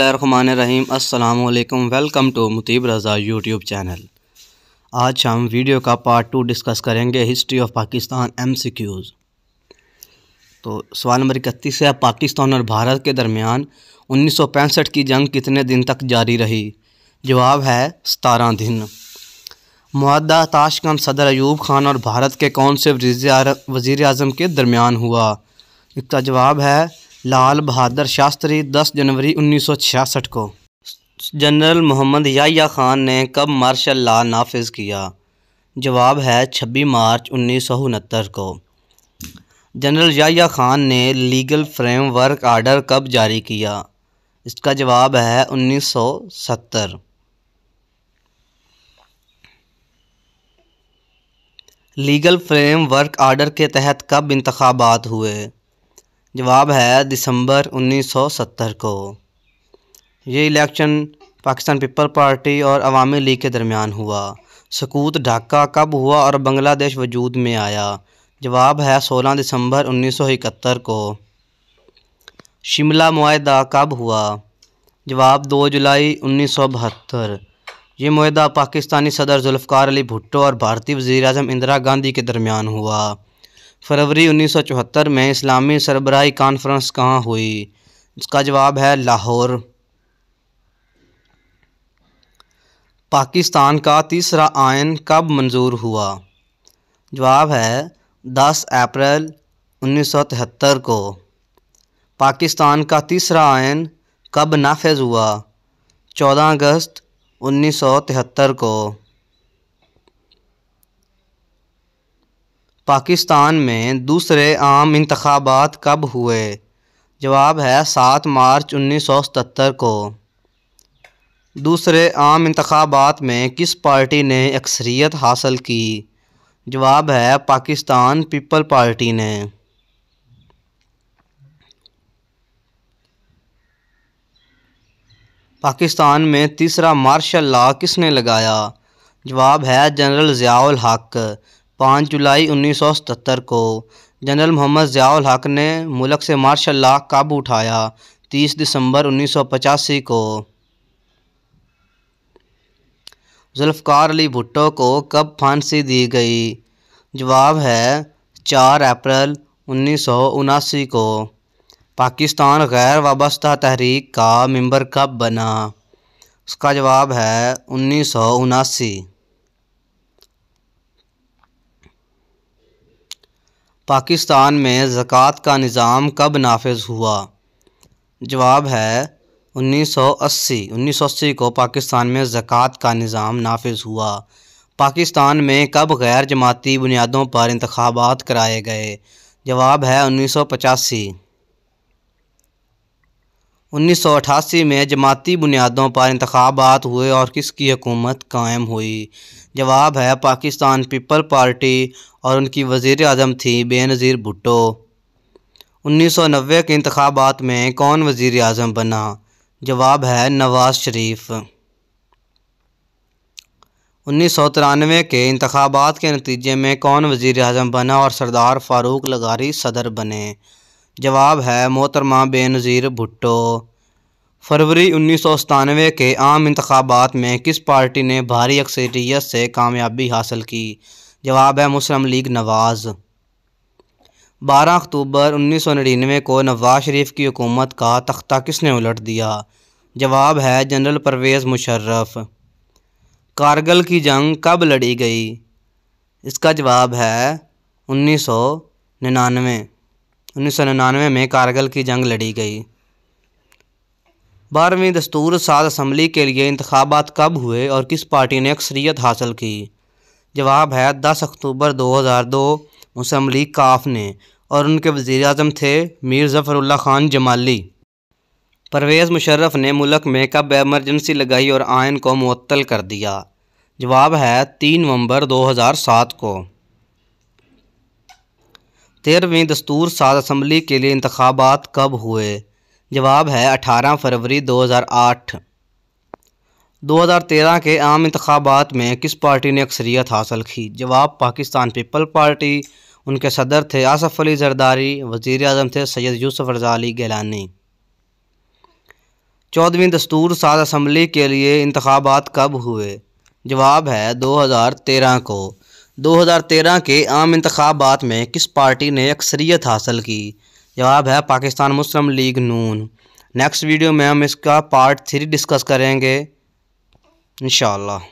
रहीम अस्सलाम वालेकुम welcome to Muteeb Raza YouTube channel आज हम वीडियो का पार्ट टू डिस्कस करेंगे हिस्ट्री ऑफ पाकिस्तान एमसीक्यूज़ तो सवाल नंबर इकतीस है पाकिस्तान और भारत के दरमियान उन्नीस की जंग कितने दिन तक जारी रही जवाब है सतारह दिन माहा ताशकन सदर अयूब खान और भारत के कौन से वज़ी अजम के दरमियान हुआ इसका जवाब है लाल बहादुर शास्त्री 10 जनवरी 1966 को जनरल मोहम्मद याया खान ने कब मार्शल ला नाफिज किया जवाब है 26 मार्च उन्नीस को जनरल याया खान ने लीगल फ्रेमवर्क आर्डर कब जारी किया इसका जवाब है 1970 लीगल फ्रेमवर्क आर्डर के तहत कब इंतबात हुए जवाब है दिसंबर 1970 को ये इलेक्शन पाकिस्तान पीपल पार्टी और अवामी लीग के दरमियान हुआ सकूत ढाका कब हुआ और बांग्लादेश वजूद में आया जवाब है 16 दिसंबर 1971 को शिमला माहा कब हुआ जवाब 2 जुलाई 1972 ये माहा पाकिस्तानी सदर जुल्फ़ार अली भुट्टो और भारतीय वजीर अजम इंदिरा गांधी के दरमियान हुआ फरवरी 1974 में इस्लामी सरबराही कॉन्फ्रेंस कहाँ हुई इसका जवाब है लाहौर पाकिस्तान का तीसरा आयन कब मंजूर हुआ जवाब है 10 अप्रैल 1973 को पाकिस्तान का तीसरा आयन कब नाफज हुआ 14 अगस्त 1973 को पाकिस्तान में दूसरे आम इंतबात कब हुए जवाब है सात मार्च उन्नीस सौ सतर को दूसरे आम इंतबात में किस पार्टी ने अक्सरियत हासिल की जवाब है पाकिस्तान पीपल पार्टी ने पाकिस्तान में तीसरा मार्शल लॉ किसने लगाया जवाब है जनरल ज़ियाउल हक पाँच जुलाई उन्नीस सौ सतहत्तर को जनरल मोहम्मद ज़ियाउल हक ने मुल्क से मार्शल लॉ काबू उठाया तीस दिसंबर उन्नीस सौ पचासी को जुल्फकार अली भुट्टो को कब फांसी दी गई जवाब है चार अप्रैल उन्नीस सौ उनासी को पाकिस्तान गैर वाबस्ता तहरीक का मेंबर कब बना उसका जवाब है उन्नीस सौ उनासी पाकिस्तान में ज़क़़त का निज़ाम कब नाफज हुआ जवाब है 1980 1980 को पाकिस्तान में ज़क़़त का निज़ाम नाफज हुआ पाकिस्तान में कब गैर जमाती बुनियादों पर इंतबात कराए गए जवाब है उन्नीस सौ पचासी उन्नीस सौ अठासी में जमाती बुनियादों पर इंतबात हुए और किसकी हुकूमत कायम हुई जवाब है पाकिस्तान पीपल पार्टी और उनकी वज़ी अजम थी बेनज़ीर भुट्टो उन्नीस सौ नबे के इंतबात में कौन वज़ी अजम बना जवाब है नवाज शरीफ उन्नीस सौ तिरानवे के इंतबात के नतीजे में कौन वज़ी अजम बना और सरदार फ़ारूक लगारी सदर बने जवाब है मोहतरमा बेनज़ीर भुट्टो फरवरी उन्नीस सौ सतानवे के आम इंतबात में किस पार्टी ने भारी अक्सरियत से कामयाबी हासिल की जवाब है मुस्लिम लीग नवाज़ बारह अक्टूबर उन्नीस सौ नड़िनवे को नवाज शरीफ की हुकूमत का तख्ता किसने उलट दिया जवाब है जनरल परवेज़ मुशर्रफ कारगिल की जंग कब लड़ी गई इसका जवाब है उन्नीस सौ निन्यानवे उन्नीस में कारगिल की जंग लड़ी गई बारहवीं दस्तूर साज असम्बली के लिए इंतबात कब हुए और किस पार्टी ने अक्सरियत हासिल की जवाब है दस अक्टूबर 2002 मुस्लिम लीग काफ ने और उनके वज़ी अजम थे मीर ज़फ़रुल्ला ख़ान जमाली परवेज़ मुशर्रफ ने मुल्क में कब एमरजेंसी लगाई और आयन को मअतल कर दिया जवाब है तीन नवंबर 2007 को तेरहवीं दस्तूर साज असम्बली के लिए इंतबात कब हुए जवाब है 18 फरवरी 2008 2013 के आम इंतबात में किस पार्टी ने अक्सरियत हासिल की जवाब पाकिस्तान पीपल पार्टी उनके सदर थे आसफ़ अली जरदारी वज़ी अजम थे सैयद यूसुफ रजा अली गैलानी चौदहवीं दस्तूर साज असम्बली के लिए इंतबात कब हुए जवाब है 2013 को 2013 के आम इंतबात में किस पार्टी ने अक्सरियत हासिल की जवाब है पाकिस्तान मुस्लिम लीग नून नेक्स्ट वीडियो में हम इसका पार्ट थ्री डिस्कस करेंगे इन